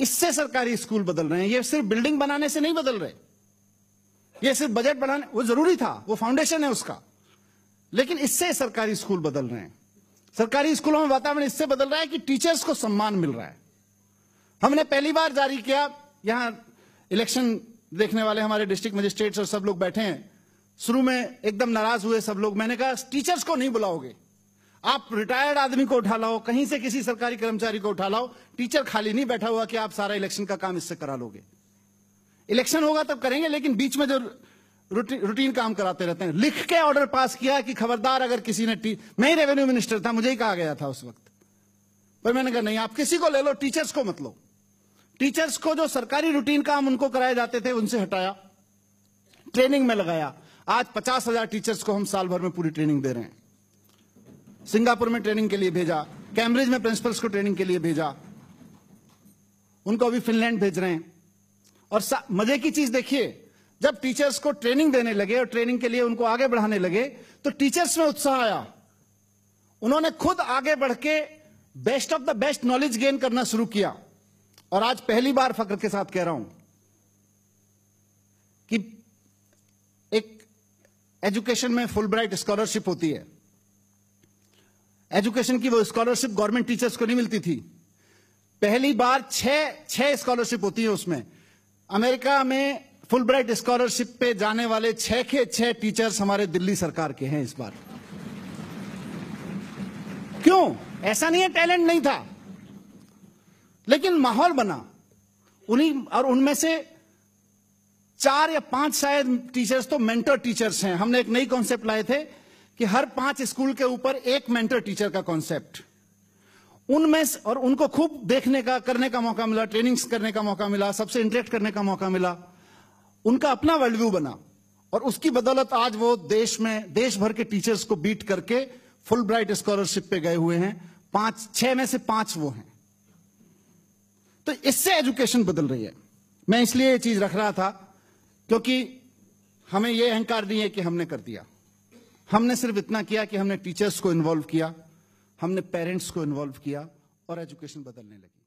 इससे सरकारी स्कूल बदल रहे हैं ये सिर्फ बिल्डिंग बनाने से नहीं बदल रहे ये सिर्फ बजट बनाने वो जरूरी था वो फाउंडेशन है उसका लेकिन इससे सरकारी स्कूल बदल रहे हैं सरकारी स्कूलों में वातावरण इससे बदल रहा है कि टीचर्स को सम्मान मिल रहा है हमने पहली बार जारी किया यहां इलेक्शन देखने वाले हमारे डिस्ट्रिक्ट मजिस्ट्रेट और सब लोग बैठे हैं शुरू में एकदम नाराज हुए सब लोग मैंने कहा टीचर्स को नहीं बुलाओगे आप रिटायर्ड आदमी को उठा लाओ कहीं से किसी सरकारी कर्मचारी को उठा लाओ टीचर खाली नहीं बैठा हुआ कि आप सारा इलेक्शन का काम इससे करा लोगे इलेक्शन होगा तब करेंगे लेकिन बीच में जो रुटी, रूटीन काम कराते रहते हैं लिख के ऑर्डर पास किया कि खबरदार अगर किसी ने मैं रेवेन्यू मिनिस्टर था मुझे ही कहा गया था उस वक्त पर मैंने कहा नहीं आप किसी को ले लो टीचर्स को मत लो टीचर्स को जो सरकारी रूटीन काम उनको कराए जाते थे उनसे हटाया ट्रेनिंग में लगाया आज पचास हजार टीचर्स को हम साल भर में पूरी ट्रेनिंग दे रहे हैं सिंगापुर में ट्रेनिंग के लिए भेजा कैम्ब्रिज में प्रिंसिपल्स को ट्रेनिंग के लिए भेजा उनको अभी फिनलैंड भेज रहे हैं और मजे की चीज देखिए जब टीचर्स को ट्रेनिंग देने लगे और ट्रेनिंग के लिए उनको आगे बढ़ाने लगे तो टीचर्स में उत्साह आया उन्होंने खुद आगे बढ़ के best of the best knowledge gain करना शुरू किया और आज पहली बार फक्र के साथ कह रहा हूं कि एक एजुकेशन में फुल ब्राइट स्कॉलरशिप होती है एजुकेशन की वो स्कॉलरशिप गवर्नमेंट टीचर्स को नहीं मिलती थी पहली बार छह छह स्कॉलरशिप होती है उसमें अमेरिका में फुल ब्राइट स्कॉलरशिप पे जाने वाले छह के छह टीचर्स हमारे दिल्ली सरकार के हैं इस बार क्यों ऐसा नहीं है टैलेंट नहीं था लेकिन माहौल बना उन्हीं और उनमें से चार या पांच शायद टीचर्स तो मेंटर टीचर्स हैं हमने एक नई कॉन्सेप्ट लाए थे कि हर पांच स्कूल के ऊपर एक मेंटर टीचर का कॉन्सेप्ट उनमें और उनको खूब देखने का करने का मौका मिला ट्रेनिंग्स करने का मौका मिला सबसे इंटरेक्ट करने का मौका मिला उनका अपना वर्ल्ड व्यू बना और उसकी बदौलत आज वो देश में देश भर के टीचर्स को बीट करके फुल ब्राइट स्कॉलरशिप पे गए हुए हैं पांच छह में से पांच वो हैं तो इससे एजुकेशन बदल रही है मैं इसलिए ये चीज रख रहा था क्योंकि हमें यह अहंकार नहीं है कि हमने कर दिया हमने सिर्फ इतना किया कि हमने टीचर्स को इन्वॉल्व किया हमने पेरेंट्स को इन्वॉल्व किया और एजुकेशन बदलने लगी